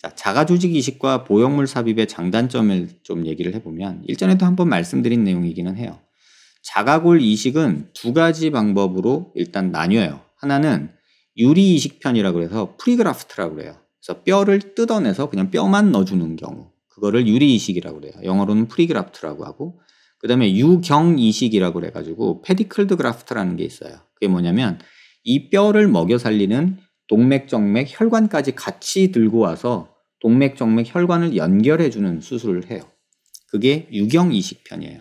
자, 자가조직 이식과 보형물 삽입의 장단점을 좀 얘기를 해보면 일전에도 한번 말씀드린 내용이기는 해요. 자가골 이식은 두 가지 방법으로 일단 나뉘어요. 하나는 유리 이식 편이라 그래서 프리그라프트라고 그래요. 그래서 뼈를 뜯어내서 그냥 뼈만 넣어주는 경우 그거를 유리 이식이라고 그래요. 영어로는 프리그라프트라고 하고 그다음에 유경 이식이라고 그래가지고 페디클드 그라프트라는 게 있어요. 그게 뭐냐면 이 뼈를 먹여 살리는 동맥, 정맥, 혈관까지 같이 들고 와서 동맥, 정맥, 혈관을 연결해주는 수술을 해요. 그게 유경 이식편이에요.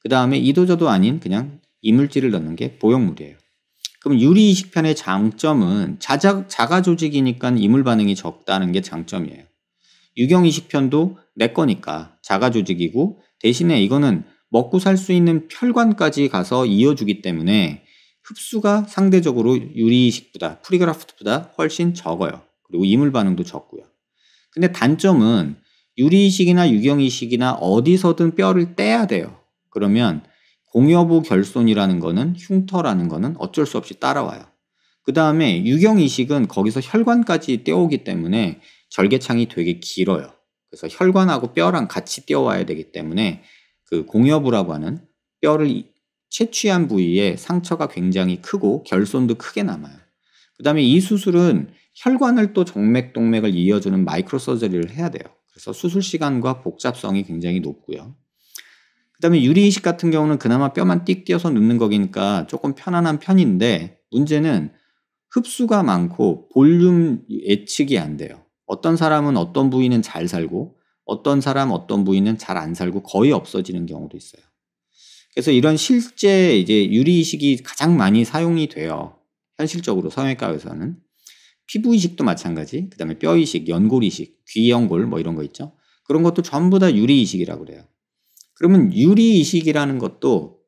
그 다음에 이도저도 아닌 그냥 이물질을 넣는 게 보형물이에요. 그럼 유리 이식편의 장점은 자자, 자가 조직이니까 이물 반응이 적다는 게 장점이에요. 유경 이식편도 내 거니까 자가 조직이고 대신에 이거는 먹고 살 수 있는 혈관까지 가서 이어주기 때문에 흡수가 상대적으로 유리식보다 프리그라프트보다 훨씬 적어요. 그리고 이물 반응도 적고요. 근데 단점은 유리이식이나 유경이식이나 어디서든 뼈를 떼야 돼요. 그러면 공여부 결손이라는 거는 흉터라는 거는 어쩔 수 없이 따라와요. 그 다음에 유경이식은 거기서 혈관까지 떼오기 때문에 절개창이 되게 길어요. 그래서 혈관하고 뼈랑 같이 떼어와야 되기 때문에 그 공여부라고 하는 뼈를 채취한 부위에 상처가 굉장히 크고 결손도 크게 남아요. 그 다음에 이 수술은 혈관을 또 정맥 동맥을 이어주는 마이크로 서저리를 해야 돼요. 그래서 수술 시간과 복잡성이 굉장히 높고요. 그 다음에 유리이식 같은 경우는 그나마 뼈만 띡 띄어서 눕는 거니까 조금 편안한 편인데 문제는 흡수가 많고 볼륨 예측이 안 돼요. 어떤 사람은 어떤 부위는 잘 살고 어떤 사람 어떤 부위는 잘 안 살고 거의 없어지는 경우도 있어요. 그래서 이런 실제 이제 유리이식이 가장 많이 사용이 돼요. 현실적으로 성형외과에서는. 피부 이식도 마찬가지. 그다음에 뼈 이식, 연골 이식, 귀 연골 뭐 이런 거 있죠. 그런 것도 전부 다 유리 이식이라고 그래요. 그러면 유리 이식이라는 것도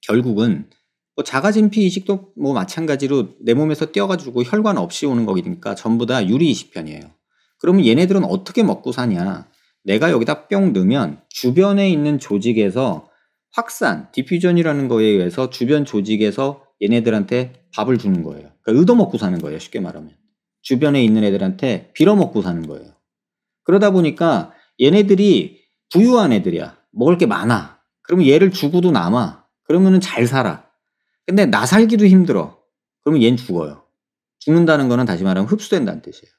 결국은 뭐 작아진 피 이식도 뭐 마찬가지로 내 몸에서 떼어가지고 혈관 없이 오는 거니까 전부 다 유리 이식 편이에요. 그러면 얘네들은 어떻게 먹고 사냐? 내가 여기다 뿅 넣으면 주변에 있는 조직에서 확산, 디퓨전이라는 거에 의해서 주변 조직에서 얘네들한테 밥을 주는 거예요. 그러니까 얻어먹고 사는 거예요. 쉽게 말하면. 주변에 있는 애들한테 빌어먹고 사는 거예요. 그러다 보니까 얘네들이 부유한 애들이야. 먹을 게 많아. 그러면 얘를 주고도 남아. 그러면은 잘 살아. 근데 나 살기도 힘들어. 그러면 얜 죽어요. 죽는다는 거는 다시 말하면 흡수된다는 뜻이에요.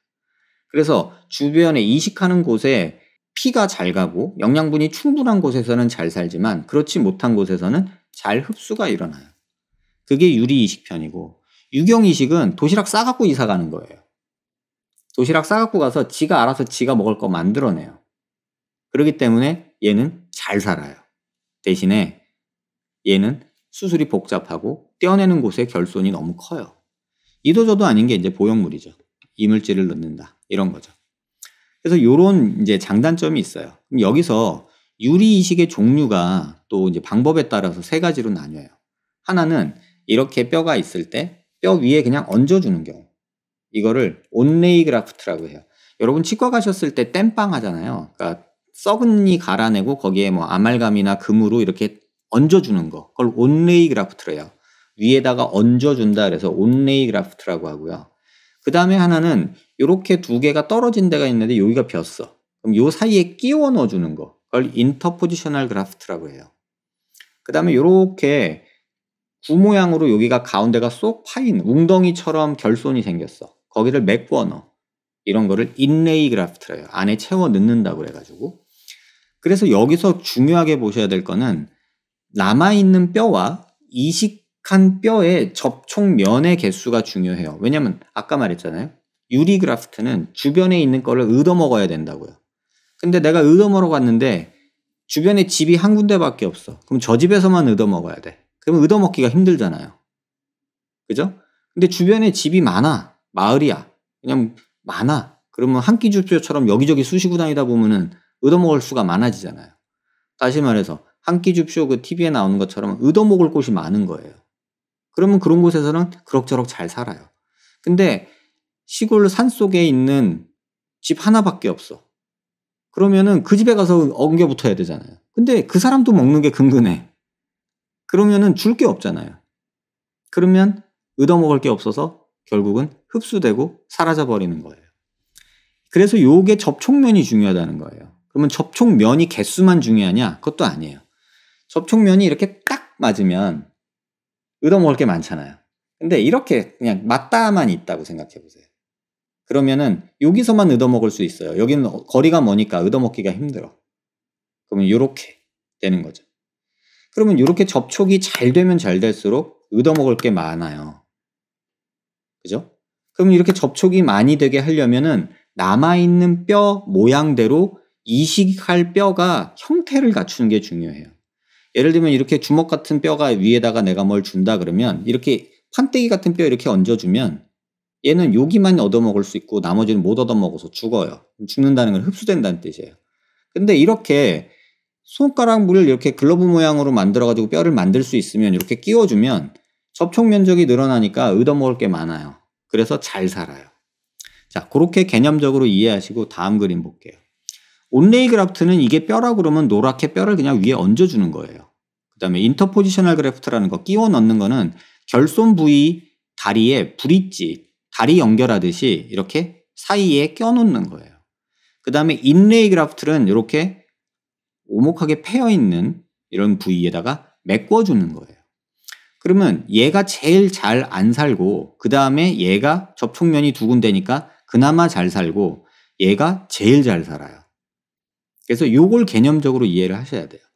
그래서 주변에 이식하는 곳에 피가 잘 가고 영양분이 충분한 곳에서는 잘 살지만 그렇지 못한 곳에서는 잘 흡수가 일어나요. 그게 유리이식편이고 유경이식은 도시락 싸갖고 이사 가는 거예요. 도시락 싸갖고 가서 지가 알아서 지가 먹을 거 만들어내요. 그러기 때문에 얘는 잘 살아요. 대신에 얘는 수술이 복잡하고 떼어내는 곳에 결손이 너무 커요. 이도저도 아닌 게 이제 보형물이죠. 이물질을 넣는다. 이런 거죠. 그래서 요런 이제 장단점이 있어요. 여기서 유리이식의 종류가 또 이제 방법에 따라서 세 가지로 나뉘어요. 하나는 이렇게 뼈가 있을 때 뼈 위에 그냥 얹어주는 경우. 이거를 온레이그라프트라고 해요. 여러분 치과 가셨을 때 땜빵 하잖아요. 그러니까 썩은 이 갈아내고 거기에 뭐 아말감이나 금으로 이렇게 얹어주는 거. 그걸 온레이그라프트래요. 위에다가 얹어준다 그래서 온레이그라프트라고 하고요. 그 다음에 하나는 이렇게 두 개가 떨어진 데가 있는데 여기가 비었어. 그럼 요 사이에 끼워 넣어주는 거. 그걸 인터포지셔널 그라프트라고 해요. 그 다음에 이렇게 구 모양으로 여기가 가운데가 쏙 파인 웅덩이처럼 결손이 생겼어. 거기를 메꾸어 넣어. 이런 거를 인레이 그라프트래요. 안에 채워 넣는다고 그래가지고. 그래서 여기서 중요하게 보셔야 될 거는 남아있는 뼈와 이식 한 뼈의 접촉면의 개수가 중요해요. 왜냐면 아까 말했잖아요. 유리 그라프트는 주변에 있는 거를 얻어먹어야 된다고요. 근데 내가 얻어먹으러 갔는데 주변에 집이 한 군데밖에 없어. 그럼 저 집에서만 얻어먹어야 돼. 그럼 얻어먹기가 힘들잖아요. 그죠? 근데 주변에 집이 많아. 마을이야. 그냥 많아. 그러면 한 끼 줍쇼처럼 여기저기 수시고 다니다 보면은 얻어먹을 수가 많아지잖아요. 다시 말해서 한 끼 줍쇼 그 TV에 나오는 것처럼 얻어먹을 곳이 많은 거예요. 그러면 그런 곳에서는 그럭저럭 잘 살아요. 근데 시골 산 속에 있는 집 하나밖에 없어. 그러면은 그 집에 가서 엉겨 붙어야 되잖아요. 근데 그 사람도 먹는 게 근근해. 그러면은 줄 게 없잖아요. 그러면 얻어먹을 게 없어서 결국은 흡수되고 사라져버리는 거예요. 그래서 요게 접촉면이 중요하다는 거예요. 그러면 접촉면이 개수만 중요하냐? 그것도 아니에요. 접촉면이 이렇게 딱 맞으면 얻어먹을 게 많잖아요. 근데 이렇게 그냥 맞다만 있다고 생각해 보세요. 그러면은 여기서만 얻어먹을 수 있어요. 여기는 거리가 머니까 얻어먹기가 힘들어. 그러면 이렇게 되는 거죠. 그러면 이렇게 접촉이 잘 되면 잘 될수록 얻어먹을 게 많아요. 그죠? 그럼 이렇게 접촉이 많이 되게 하려면은 남아있는 뼈 모양대로 이식할 뼈가 형태를 갖추는 게 중요해요. 예를 들면 이렇게 주먹 같은 뼈가 위에다가 내가 뭘 준다 그러면 이렇게 판때기 같은 뼈 이렇게 얹어주면 얘는 여기만 얻어먹을 수 있고 나머지는 못 얻어먹어서 죽어요. 죽는다는 건 흡수된다는 뜻이에요. 근데 이렇게 손가락 물을 이렇게 글러브 모양으로 만들어가지고 뼈를 만들 수 있으면 이렇게 끼워주면 접촉 면적이 늘어나니까 얻어먹을 게 많아요. 그래서 잘 살아요. 자, 그렇게 개념적으로 이해하시고 다음 그림 볼게요. 온레이 그라프트는 이게 뼈라고 그러면 노랗게 뼈를 그냥 위에 얹어주는 거예요. 그다음에 인터포지셔널 그래프트라는 거 끼워 넣는 거는 결손 부위 다리에 브릿지 다리 연결하듯이 이렇게 사이에 껴놓는 거예요. 그다음에 인레이 그래프트는 이렇게 오목하게 패여 있는 이런 부위에다가 메꿔 주는 거예요. 그러면 얘가 제일 잘 안 살고 그 다음에 얘가 접촉면이 두 군데니까 그나마 잘 살고 얘가 제일 잘 살아요. 그래서 요걸 개념적으로 이해를 하셔야 돼요.